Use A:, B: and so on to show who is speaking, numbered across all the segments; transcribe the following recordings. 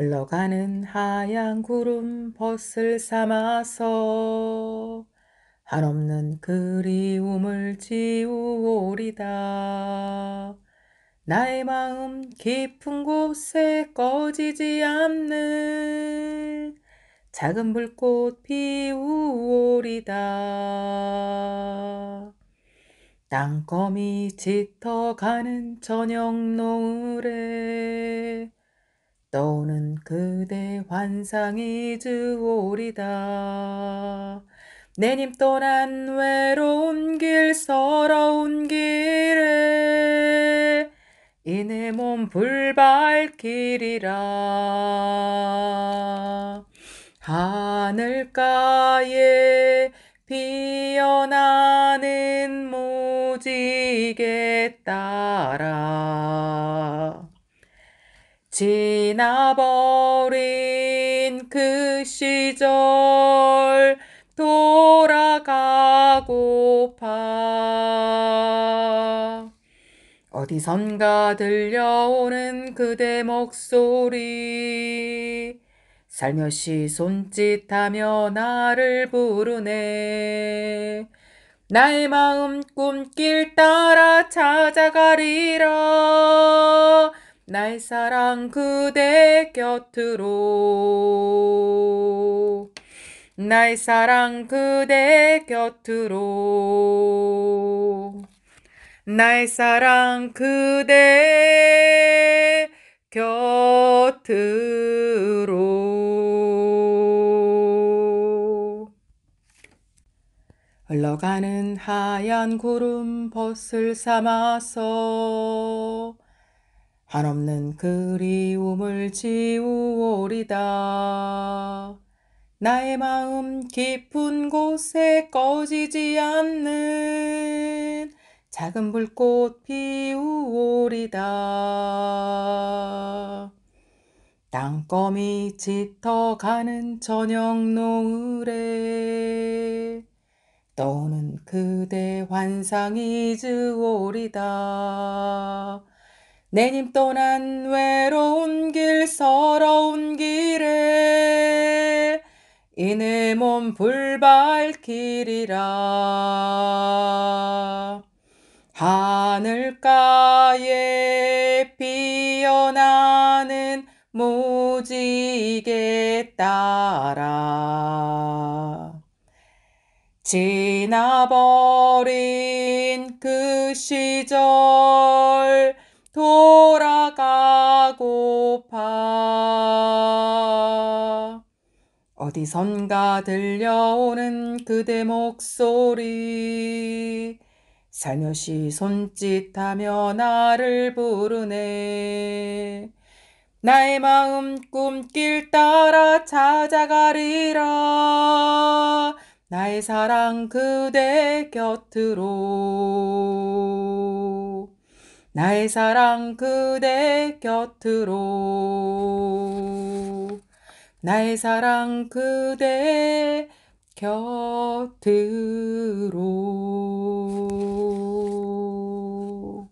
A: 흘러가는 하얀 구름 벗을 삼아서 한없는 그리움을 지우오리다. 나의 마음 깊은 곳에 꺼지지 않는 작은 불꽃 피우오리다. 땅거이 짙어가는 저녁 노을에 너는 그대 환상이 주오리다. 내님 떠난 외로운 길 서러운 길에 이내 몸 불발길이라 하늘가에 피어나는 무지개 따라 지나버린 그 시절 돌아가고파 어디선가 들려오는 그대 목소리 살며시 손짓하며 나를 부르네 날 마음 꿈길 따라 찾아가리라 날 사랑 그대 곁으로 나 사랑 그대 곁으로 나 사랑 그대 곁으로 흘러가는 하얀 구름 벗을 삼아서 한없는 그리움을 지우오리다. 나의 마음 깊은 곳에 꺼지지 않는 작은 불꽃 피우오리다. 땅검이 짙어가는 저녁 노을에 떠오는 그대 환상이 즈오리다. 내님 떠난 외로운 길 서러운 길에 이내 몸 불발길이라 하늘가에 피어나는 무지개 따라 지나버린 그 시절 돌아가고파 어디선가 들려오는 그대 목소리 살며시 손짓하며 나를 부르네 나의 마음 꿈길 따라 찾아가리라 나의 사랑 그대 곁으로 나의 사랑 그대 곁으로 나의 사랑 그대 곁으로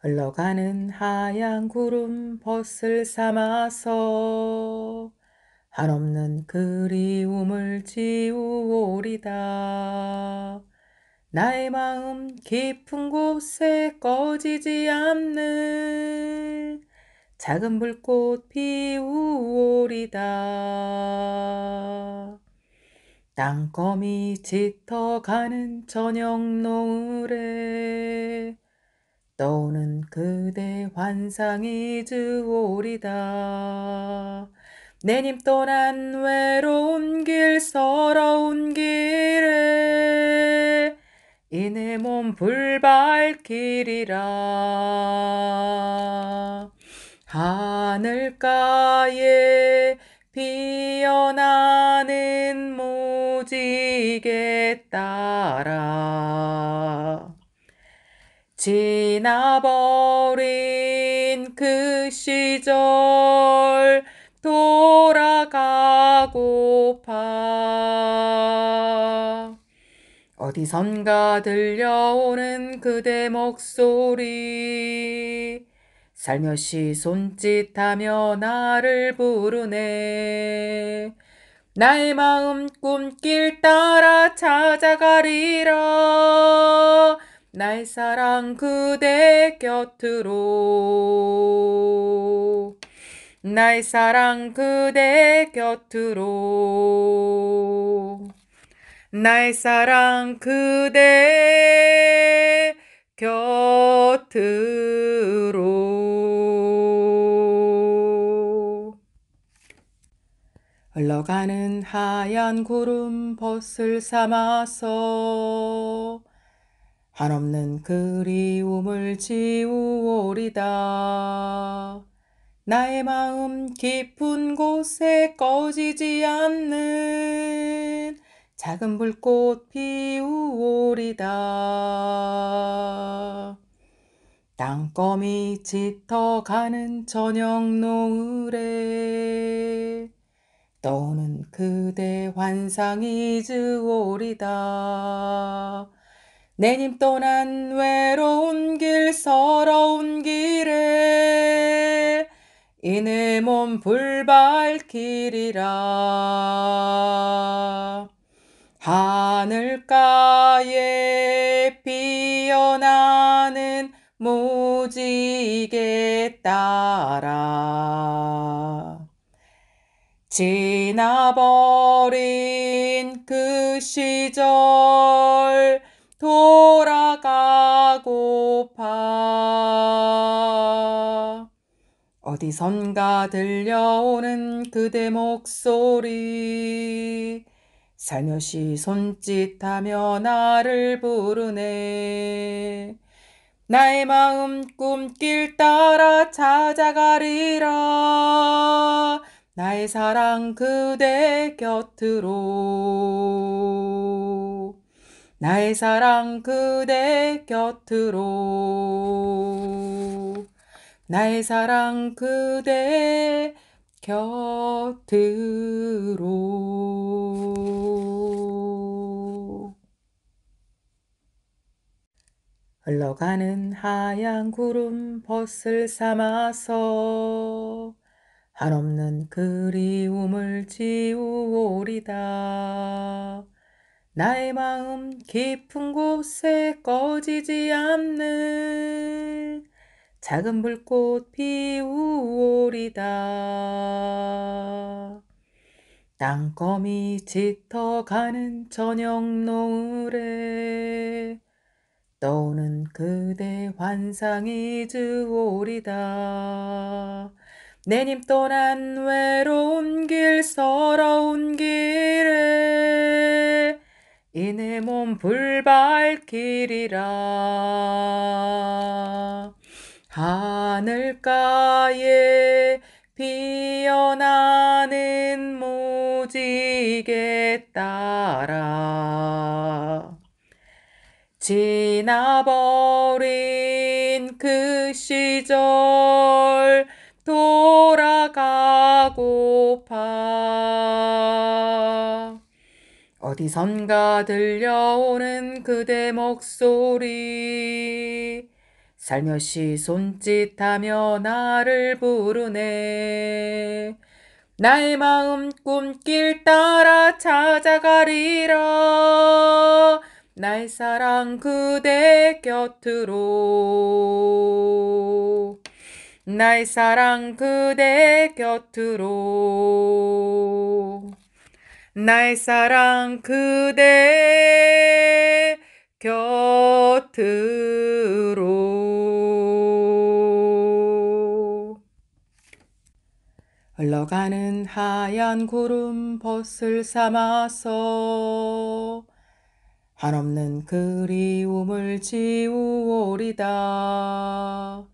A: 흘러가는 하얀 구름 벗을 삼아서 한없는 그리움을 지우오리다. 나의 마음 깊은 곳에 꺼지지 않는 작은 불꽃 피우오리다. 땅검이 짙어가는 저녁 노을에 떠오는 그대 환상이 주오리다. 내님 떠난 외로운 길 서러운 길에 이내 몸불밝히이라 하늘가에 피어나는 무지개 따라 지나버린 그 시절 어디선가 들려오는 그대 목소리 살며시 손짓하며 나를 부르네 나의 마음 꿈길 따라 찾아가리라 나 사랑 그대 곁으로 나 사랑 그대 곁으로 날 사랑 그대 곁으로 흘러가는 하얀 구름 벗을 삼아서 한없는 그리움을 지우오리다. 나의 마음 깊은 곳에 꺼지지 않는 작은 불꽃 피우오리다. 땅검이 짙어가는 저녁 노을에 떠는 그대 환상이 즈오리다. 내님 떠난 외로운 길 서러운 길에 이내 몸불발길이라 하늘가에 피어나는 무지개 따라 지나버린 그 시절 돌아가고파 어디선가 들려오는 그대 목소리 살며시 손짓하며 나를 부르네. 나의 마음 꿈길 따라 찾아가리라. 나의 사랑 그대 곁으로. 나의 사랑 그대 곁으로. 나의 사랑 그대 곁으로 흘러가는 하얀 구름 벗을 삼아서 한없는 그리움을 지우오리다. 나의 마음 깊은 곳에 꺼지지 않는 작은 불꽃 피우오리다. 땅검이 짙어가는 저녁 노을에 떠오는 그대 환상이 주오리다. 내님 떠난 외로운 길 서러운 길에 이내 몸불발길이라 하늘가에 피어나는 무지개 따라 지나버린 그 시절 돌아가고파 어디선가 들려오는 그대 목소리 살며시 손짓하며 나를 부르네. 나의 마음 꿈길 따라 찾아가리라. 나의 사랑 그대 곁으로. 나의 사랑 그대 곁으로. 나의 사랑 그대 곁으로. 흘러가는 하얀 구름 벗을 삼아서 한없는 그리움을 지우오리다.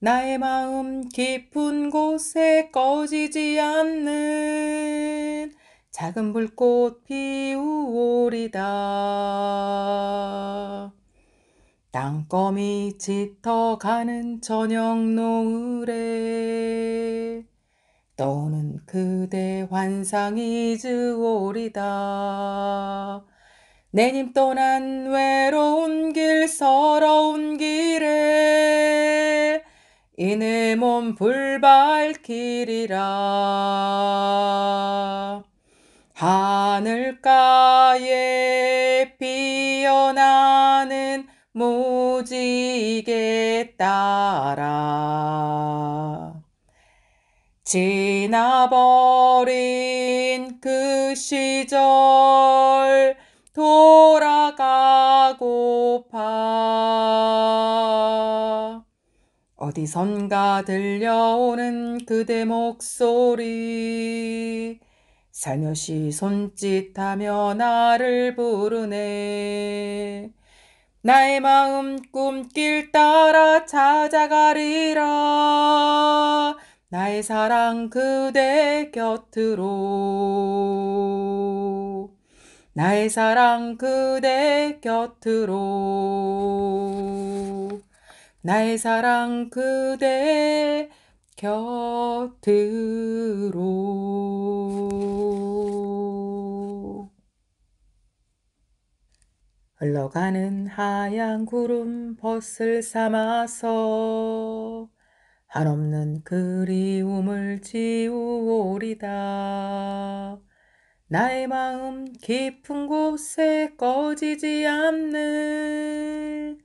A: 나의 마음 깊은 곳에 꺼지지 않는 작은 불꽃 피우오리다. 땅거미 짙어가는 저녁 노을에 그대 환상이 즈오리다. 내님 떠난 외로운 길 서러운 길에 이내 몸 불밝히리라. 하늘가에 피어나는 무지개 따라 지나버린 그 시절 돌아가고파 어디선가 들려오는 그대 목소리 살며시 손짓하며 나를 부르네 나의 마음 꿈길 따라 찾아가리라 나의 사랑 그대 곁으로 나의 사랑 그대 곁으로 나의 사랑 그대 곁으로 흘러가는 하얀 구름 벗을 삼아서 한없는 그리움을 지우오리다. 나의 마음 깊은 곳에 꺼지지 않는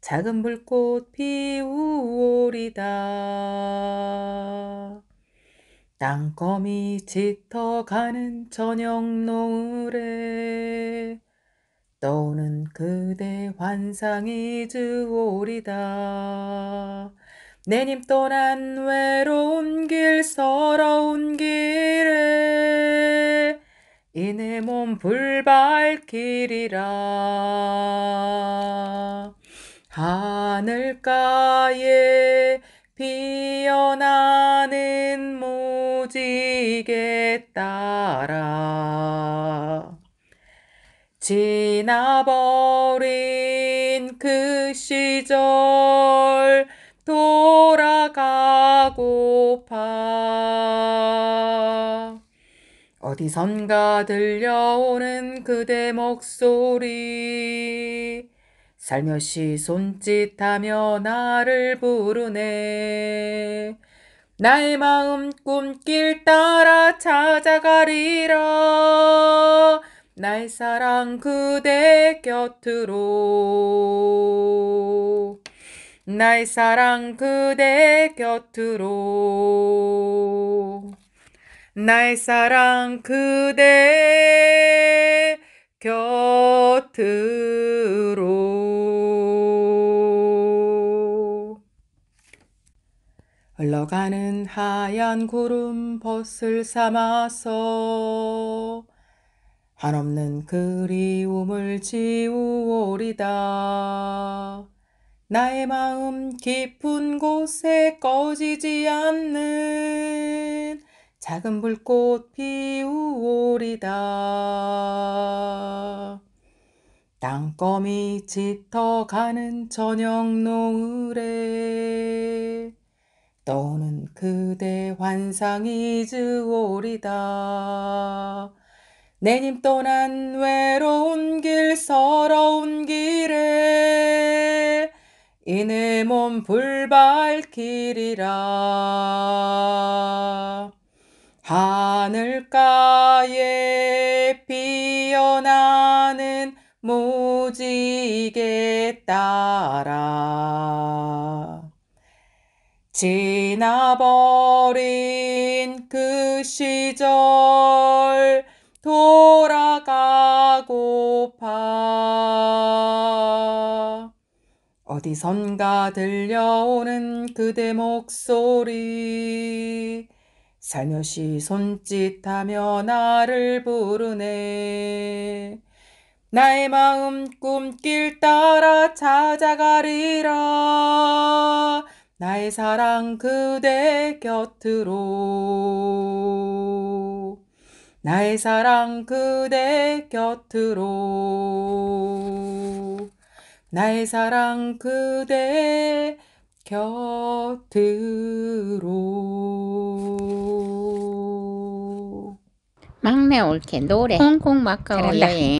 A: 작은 불꽃 피우오리다. 땅검이 짙어가는 저녁 노을에 떠오는 그대 환상이 주오리다. 내님 떠난 외로운 길 서러운 길에 이내 몸 불발길이라 하늘가에 피어나는 무지개 따라 지나버린 그 시절 어디선가 들려오는 그대 목소리 살며시 손짓하며 나를 부르네 나의 마음 꿈길 따라 찾아가리라 나의 사랑 그대 곁으로 나의 사랑 그대 곁으로 날 사랑 그대 곁으로 흘러가는 하얀 구름 벗을 삼아서 한없는 그리움을 지우오리다. 나의 마음 깊은 곳에 꺼지지 않는 작은 불꽃 피우오리다. 땅거미 짙어가는 저녁 노을에 떠오는 그대 환상이 즈오리다. 내님 떠난 외로운 길 서러운 길에 이내 몸불발길이라 하늘가에 피어나는 무지개 따라 지나버린 그 시절 돌아가고파 어디선가 들려오는 그대 목소리 살며시 손짓하며 나를 부르네. 나의 마음 꿈길 따라 찾아가리라. 나의 사랑 그대 곁으로. 나의 사랑 그대 곁으로. 나의 사랑 그대 곁으로 막내 올케 노래 홍콩 마카오 여행